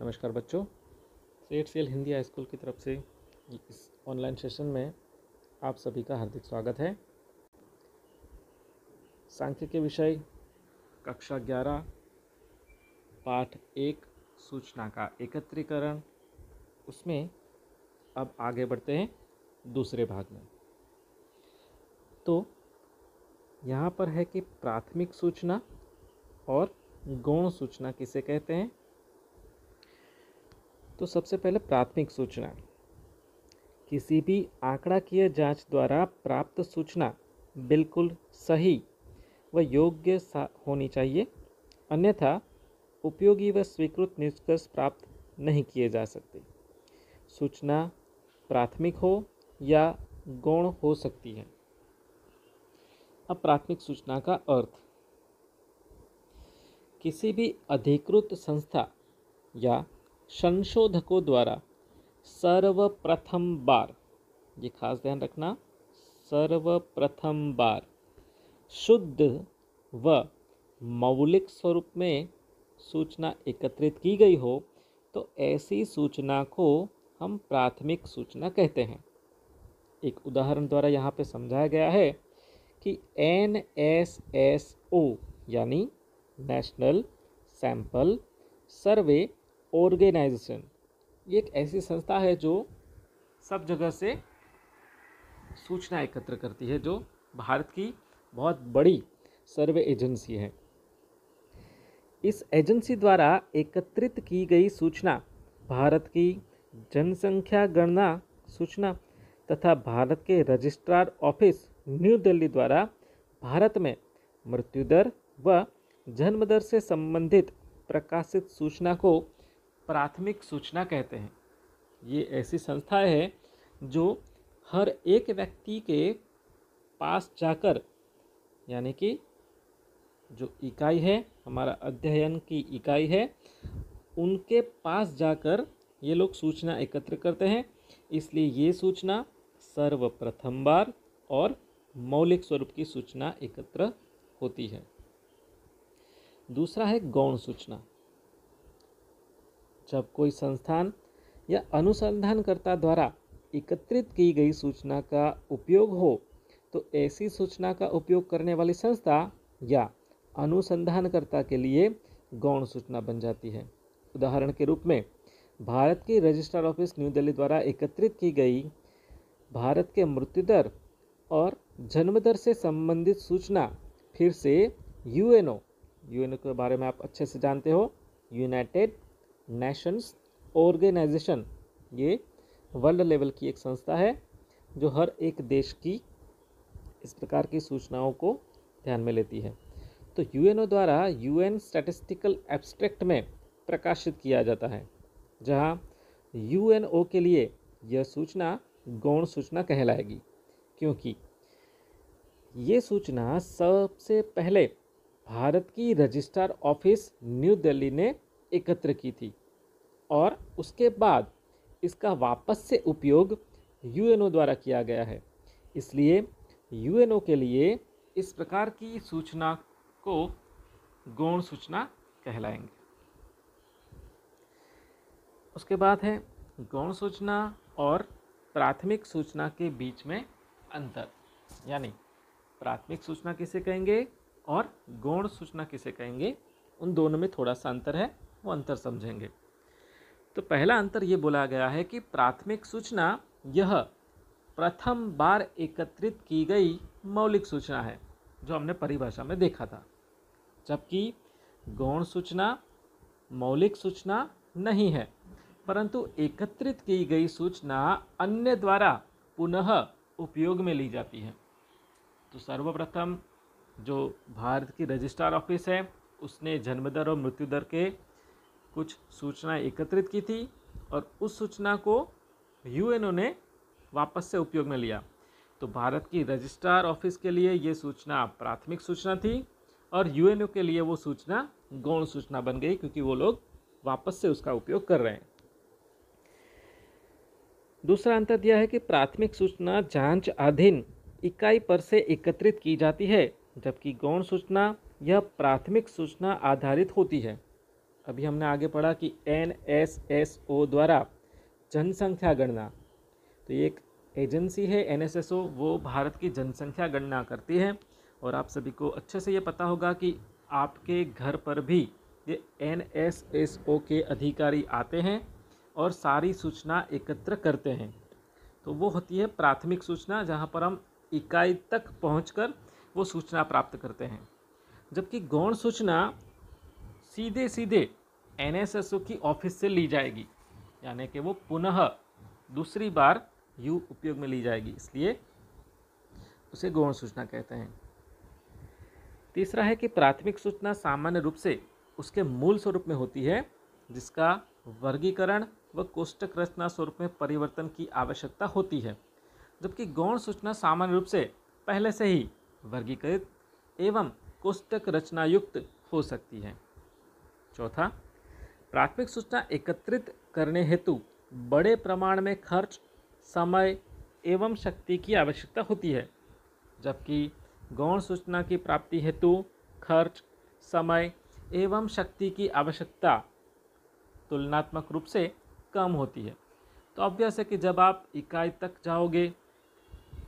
नमस्कार बच्चों सेठ सेल हिंदी हाई स्कूल की तरफ से इस ऑनलाइन सेशन में आप सभी का हार्दिक स्वागत है सांख्यिकी विषय कक्षा ग्यारह पाठ एक सूचना का एकत्रीकरण उसमें अब आगे बढ़ते हैं दूसरे भाग में तो यहाँ पर है कि प्राथमिक सूचना और गौण सूचना किसे कहते हैं तो सबसे पहले प्राथमिक सूचना किसी भी आंकड़ाकीय जांच द्वारा प्राप्त सूचना बिल्कुल सही व योग्य होनी चाहिए अन्यथा उपयोगी व स्वीकृत निष्कर्ष प्राप्त नहीं किए जा सकते सूचना प्राथमिक हो या गौण हो सकती है अब प्राथमिक सूचना का अर्थ किसी भी अधिकृत संस्था या संशोधकों द्वारा सर्वप्रथम बार ये खास ध्यान रखना सर्वप्रथम बार शुद्ध व मौलिक स्वरूप में सूचना एकत्रित की गई हो तो ऐसी सूचना को हम प्राथमिक सूचना कहते हैं एक उदाहरण द्वारा यहाँ पे समझाया गया है कि एन एस एस ओ यानी नेशनल सैंपल सर्वे ऑर्गेनाइजेशन ये एक ऐसी संस्था है जो सब जगह से सूचना एकत्र करती है जो भारत की बहुत बड़ी सर्वे एजेंसी है इस एजेंसी द्वारा एकत्रित की गई सूचना भारत की जनसंख्या गणना सूचना तथा भारत के रजिस्ट्रार ऑफिस न्यू दिल्ली द्वारा भारत में मृत्यु दर व जन्म दर से संबंधित प्रकाशित सूचना को प्राथमिक सूचना कहते हैं ये ऐसी संस्था है जो हर एक व्यक्ति के पास जाकर यानी कि जो इकाई है हमारा अध्ययन की इकाई है उनके पास जाकर ये लोग सूचना एकत्र करते हैं इसलिए ये सूचना सर्वप्रथम बार और मौलिक स्वरूप की सूचना एकत्र होती है दूसरा है गौण सूचना जब कोई संस्थान या अनुसंधानकर्ता द्वारा एकत्रित की गई सूचना का उपयोग हो तो ऐसी सूचना का उपयोग करने वाली संस्था या अनुसंधानकर्ता के लिए गौण सूचना बन जाती है उदाहरण के रूप में भारत की रजिस्ट्रार ऑफिस न्यू दिल्ली द्वारा एकत्रित की गई भारत के मृत्यु दर और जन्मदर से संबंधित सूचना फिर से यूएनओ यूएनओ के बारे में आप अच्छे से जानते हो यूनाइटेड नेशंस ऑर्गेनाइजेशन ये वर्ल्ड लेवल की एक संस्था है जो हर एक देश की इस प्रकार की सूचनाओं को ध्यान में लेती है तो यूएनओ द्वारा यूएन स्टैटिस्टिकल एब्स्ट्रैक्ट में प्रकाशित किया जाता है जहाँ यूएनओ के लिए यह सूचना गौण सूचना कहलाएगी क्योंकि ये सूचना सबसे पहले भारत की रजिस्ट्रार ऑफिस न्यू दिल्ली ने एकत्र की थी और उसके बाद इसका वापस से उपयोग यूएनओ द्वारा किया गया है इसलिए यूएनओ के लिए इस प्रकार की सूचना को गौण सूचना कहलाएंगे उसके बाद है गौण सूचना और प्राथमिक सूचना के बीच में अंतर यानी प्राथमिक सूचना किसे कहेंगे और गौण सूचना किसे कहेंगे उन दोनों में थोड़ा सा अंतर है वो अंतर समझेंगे तो पहला अंतर ये बोला गया है कि प्राथमिक सूचना यह प्रथम बार एकत्रित की गई मौलिक सूचना है जो हमने परिभाषा में देखा था जबकि गौण सूचना मौलिक सूचना नहीं है परंतु एकत्रित की गई सूचना अन्य द्वारा पुनः उपयोग में ली जाती है तो सर्वप्रथम जो भारत की रजिस्ट्रार ऑफिस है उसने जन्मदर और मृत्यु दर के कुछ सूचनाएं एकत्रित की थी और उस सूचना को यूएनओ ने वापस से उपयोग में लिया तो भारत की रजिस्ट्रार ऑफिस के लिए ये सूचना प्राथमिक सूचना थी और यूएनओ के लिए वो सूचना गौण सूचना बन गई क्योंकि वो लोग वापस से उसका उपयोग कर रहे हैं दूसरा अंतर यह है कि प्राथमिक सूचना जांच अधीन इकाई पर से एकत्रित की जाती है जबकि गौण सूचना यह प्राथमिक सूचना आधारित होती है अभी हमने आगे पढ़ा कि एन एस एस ओ द्वारा जनसंख्या गणना तो ये एक एजेंसी है एन एस एस ओ वो भारत की जनसंख्या गणना करती है और आप सभी को अच्छे से ये पता होगा कि आपके घर पर भी ये एन एस एस ओ के अधिकारी आते हैं और सारी सूचना एकत्र करते हैं तो वो होती है प्राथमिक सूचना जहाँ पर हम इकाई तक पहुँच वो सूचना प्राप्त करते हैं जबकि गौण सूचना सीधे सीधे एन की ऑफिस से ली जाएगी यानी कि वो पुनः दूसरी बार यू उपयोग में ली जाएगी इसलिए उसे गौण सूचना कहते हैं तीसरा है कि प्राथमिक सूचना सामान्य रूप से उसके मूल स्वरूप में होती है जिसका वर्गीकरण व कोष्टक रचना स्वरूप में परिवर्तन की आवश्यकता होती है जबकि गौण सूचना सामान्य रूप से पहले से ही वर्गीकृत एवं कोष्टक रचनायुक्त हो सकती है चौथा प्राथमिक सूचना एकत्रित करने हेतु बड़े प्रमाण में खर्च समय एवं शक्ति की आवश्यकता होती है जबकि गौण सूचना की प्राप्ति हेतु खर्च समय एवं शक्ति की आवश्यकता तुलनात्मक रूप से कम होती है तो ऑब्वियस है कि जब आप इकाई तक जाओगे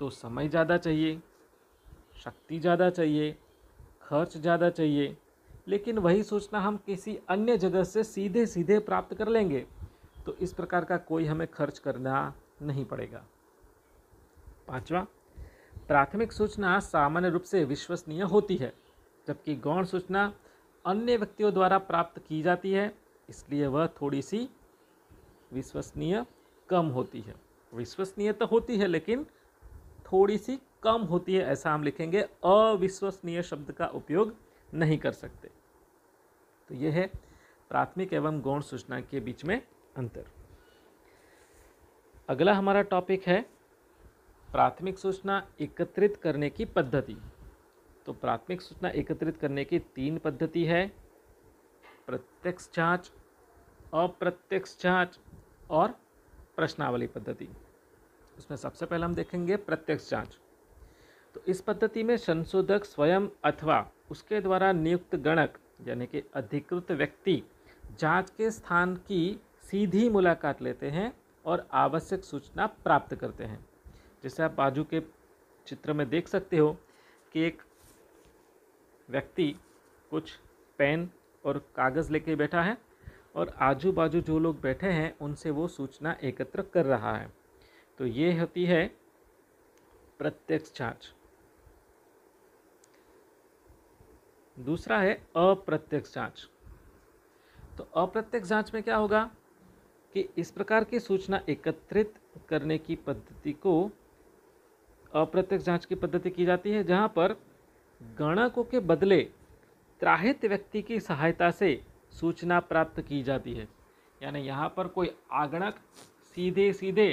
तो समय ज़्यादा चाहिए शक्ति ज़्यादा चाहिए खर्च ज़्यादा चाहिए लेकिन वही सूचना हम किसी अन्य जगह से सीधे सीधे प्राप्त कर लेंगे तो इस प्रकार का कोई हमें खर्च करना नहीं पड़ेगा पांचवा प्राथमिक सूचना सामान्य रूप से विश्वसनीय होती है जबकि गौण सूचना अन्य व्यक्तियों द्वारा प्राप्त की जाती है इसलिए वह थोड़ी सी विश्वसनीय कम होती है विश्वसनीय तो होती है लेकिन थोड़ी सी कम होती है ऐसा हम लिखेंगे अविश्वसनीय शब्द का उपयोग नहीं कर सकते तो यह है प्राथमिक एवं गौण सूचना के बीच में अंतर अगला हमारा टॉपिक है प्राथमिक सूचना एकत्रित करने की पद्धति तो प्राथमिक सूचना एकत्रित करने की तीन पद्धति है प्रत्यक्ष जांच अप्रत्यक्ष जांच और प्रश्नावली पद्धति उसमें सबसे पहले हम देखेंगे प्रत्यक्ष जांच तो इस पद्धति में संशोधक स्वयं अथवा उसके द्वारा नियुक्त गणक यानी कि अधिकृत व्यक्ति जांच के स्थान की सीधी मुलाकात लेते हैं और आवश्यक सूचना प्राप्त करते हैं जैसे आप बाजू के चित्र में देख सकते हो कि एक व्यक्ति कुछ पेन और कागज़ लेके बैठा है और आजू बाजू जो लोग बैठे हैं उनसे वो सूचना एकत्र कर रहा है तो ये होती है प्रत्यक्ष जांच दूसरा है अप्रत्यक्ष जांच तो अप्रत्यक्ष जांच में क्या होगा कि इस प्रकार की सूचना एकत्रित करने की पद्धति को अप्रत्यक्ष जांच की पद्धति की जाती है जहां पर गणकों के बदले त्राहित व्यक्ति की सहायता से सूचना प्राप्त की जाती है यानी यहाँ पर कोई आगणक सीधे सीधे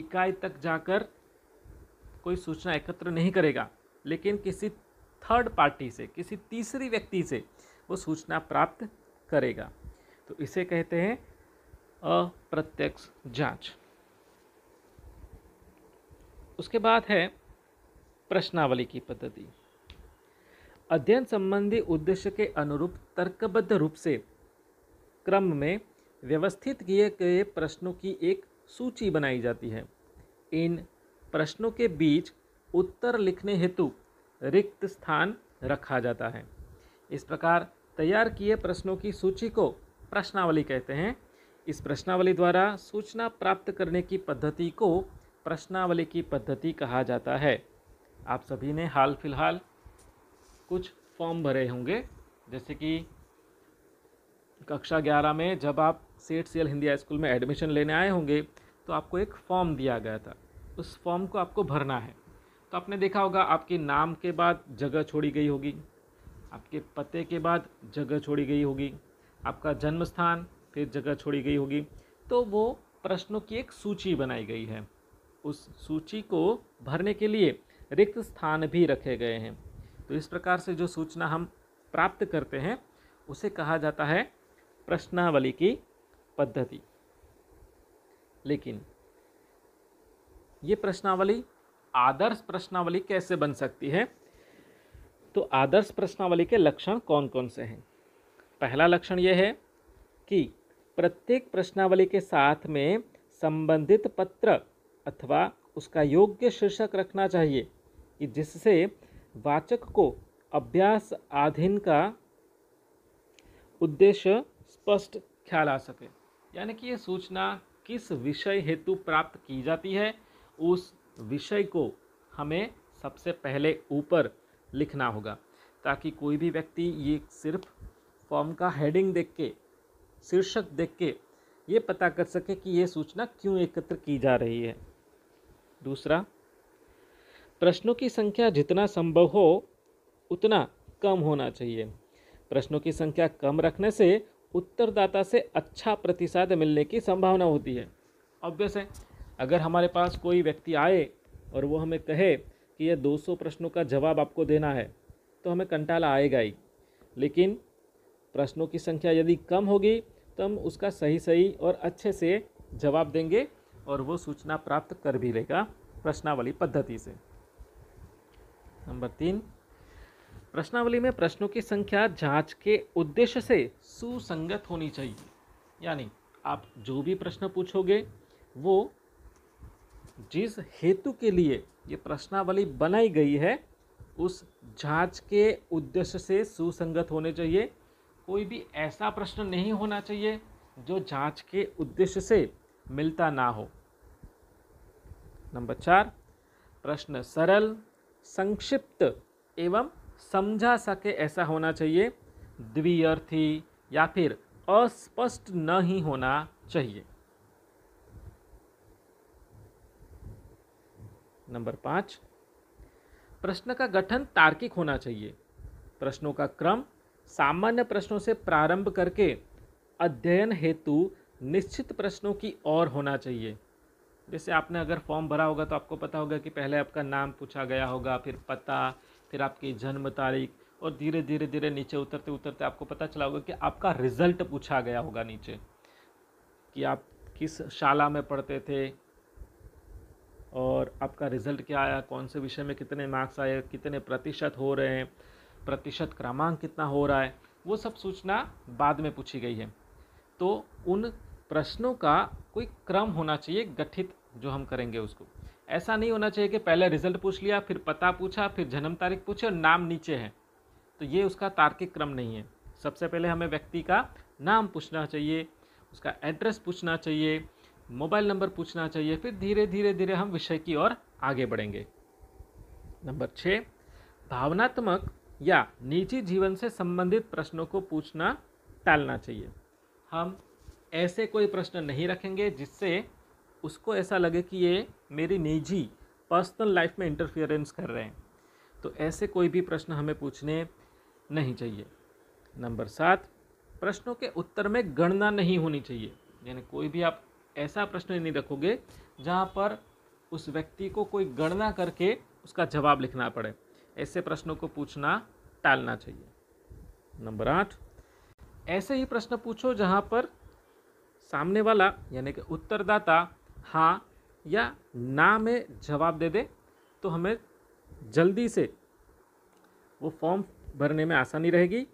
इकाई तक जाकर कोई सूचना एकत्र नहीं करेगा लेकिन किसी थर्ड पार्टी से किसी तीसरी व्यक्ति से वो सूचना प्राप्त करेगा तो इसे कहते हैं अप्रत्यक्ष जांच उसके बाद है प्रश्नावली की पद्धति अध्ययन संबंधी उद्देश्य के अनुरूप तर्कबद्ध रूप से क्रम में व्यवस्थित किए गए प्रश्नों की एक सूची बनाई जाती है इन प्रश्नों के बीच उत्तर लिखने हेतु रिक्त स्थान रखा जाता है इस प्रकार तैयार किए प्रश्नों की सूची को प्रश्नावली कहते हैं इस प्रश्नावली द्वारा सूचना प्राप्त करने की पद्धति को प्रश्नावली की पद्धति कहा जाता है आप सभी ने हाल फिलहाल कुछ फॉर्म भरे होंगे जैसे कि कक्षा ग्यारह में जब आप Seth C L Hindi high school में एडमिशन लेने आए होंगे तो आपको एक फॉर्म दिया गया था उस फॉर्म को आपको भरना है तो आपने देखा होगा आपके नाम के बाद जगह छोड़ी गई होगी आपके पते के बाद जगह छोड़ी गई होगी आपका जन्म स्थान फिर जगह छोड़ी गई होगी तो वो प्रश्नों की एक सूची बनाई गई है उस सूची को भरने के लिए रिक्त स्थान भी रखे गए हैं तो इस प्रकार से जो सूचना हम प्राप्त करते हैं उसे कहा जाता है प्रश्नावली की पद्धति लेकिन ये प्रश्नावली आदर्श प्रश्नावली कैसे बन सकती है तो आदर्श प्रश्नावली के लक्षण कौन कौन से हैं पहला लक्षण यह है कि प्रत्येक प्रश्नावली के साथ में संबंधित पत्र अथवा उसका योग्य शीर्षक रखना चाहिए कि जिससे वाचक को अभ्यास आधीन का उद्देश्य स्पष्ट ख्याल आ सके यानी कि यह सूचना किस विषय हेतु प्राप्त की जाती है उस विषय को हमें सबसे पहले ऊपर लिखना होगा ताकि कोई भी व्यक्ति ये सिर्फ फॉर्म का हेडिंग देख के शीर्षक देख के ये पता कर सके कि ये सूचना क्यों एकत्र की जा रही है दूसरा प्रश्नों की संख्या जितना संभव हो उतना कम होना चाहिए प्रश्नों की संख्या कम रखने से उत्तरदाता से अच्छा प्रतिसाद मिलने की संभावना होती है ऑब्वियस है अगर हमारे पास कोई व्यक्ति आए और वो हमें कहे कि ये 200 प्रश्नों का जवाब आपको देना है तो हमें कंटाला आएगा ही लेकिन प्रश्नों की संख्या यदि कम होगी तो हम उसका सही सही और अच्छे से जवाब देंगे और वो सूचना प्राप्त कर भी लेगा प्रश्नावली पद्धति से नंबर तीन प्रश्नावली में प्रश्नों की संख्या जांच के उद्देश्य से सुसंगत होनी चाहिए यानी आप जो भी प्रश्न पूछोगे वो जिस हेतु के लिए ये प्रश्नावली बनाई गई है उस जांच के उद्देश्य से सुसंगत होने चाहिए कोई भी ऐसा प्रश्न नहीं होना चाहिए जो जांच के उद्देश्य से मिलता ना हो नंबर चार प्रश्न सरल संक्षिप्त एवं समझा सके ऐसा होना चाहिए द्वियर्थी या फिर अस्पष्ट न ही होना चाहिए नंबर पाँच प्रश्न का गठन तार्किक होना चाहिए प्रश्नों का क्रम सामान्य प्रश्नों से प्रारंभ करके अध्ययन हेतु निश्चित प्रश्नों की ओर होना चाहिए जैसे आपने अगर फॉर्म भरा होगा तो आपको पता होगा कि पहले आपका नाम पूछा गया होगा फिर पता फिर आपकी जन्म तारीख और धीरे धीरे धीरे नीचे उतरते उतरते आपको पता चला होगा कि आपका रिज़ल्ट पूछा गया होगा नीचे कि आप किस शाला में पढ़ते थे और आपका रिज़ल्ट क्या आया कौन से विषय में कितने मार्क्स आए कितने प्रतिशत हो रहे हैं प्रतिशत क्रमांक कितना हो रहा है वो सब सूचना बाद में पूछी गई है तो उन प्रश्नों का कोई क्रम होना चाहिए गठित जो हम करेंगे उसको ऐसा नहीं होना चाहिए कि पहले रिजल्ट पूछ लिया फिर पता पूछा फिर जन्म तारीख पूछे और नाम नीचे है तो ये उसका तार्किक क्रम नहीं है सबसे पहले हमें व्यक्ति का नाम पूछना चाहिए उसका एड्रेस पूछना चाहिए मोबाइल नंबर पूछना चाहिए फिर धीरे धीरे धीरे हम विषय की ओर आगे बढ़ेंगे नंबर छः भावनात्मक या निजी जीवन से संबंधित प्रश्नों को पूछना टालना चाहिए हम ऐसे कोई प्रश्न नहीं रखेंगे जिससे उसको ऐसा लगे कि ये मेरी निजी पर्सनल लाइफ में इंटरफियरेंस कर रहे हैं तो ऐसे कोई भी प्रश्न हमें पूछने नहीं चाहिए नंबर सात प्रश्नों के उत्तर में गणना नहीं होनी चाहिए यानी कोई भी आप ऐसा प्रश्न नहीं रखोगे जहाँ पर उस व्यक्ति को कोई गणना करके उसका जवाब लिखना पड़े ऐसे प्रश्नों को पूछना टालना चाहिए नंबर आठ ऐसे ही प्रश्न पूछो जहाँ पर सामने वाला यानी कि उत्तरदाता हाँ या ना में जवाब दे दे तो हमें जल्दी से वो फॉर्म भरने में आसानी रहेगी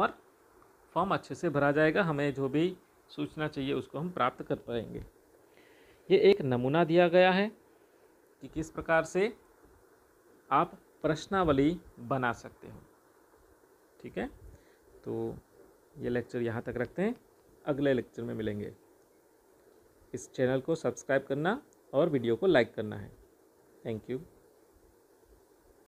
और फॉर्म अच्छे से भरा जाएगा हमें जो भी सूचना चाहिए उसको हम प्राप्त कर पाएंगे ये एक नमूना दिया गया है कि किस प्रकार से आप प्रश्नावली बना सकते हो ठीक है तो ये लेक्चर यहाँ तक रखते हैं अगले लेक्चर में मिलेंगे इस चैनल को सब्सक्राइब करना और वीडियो को लाइक करना है थैंक यू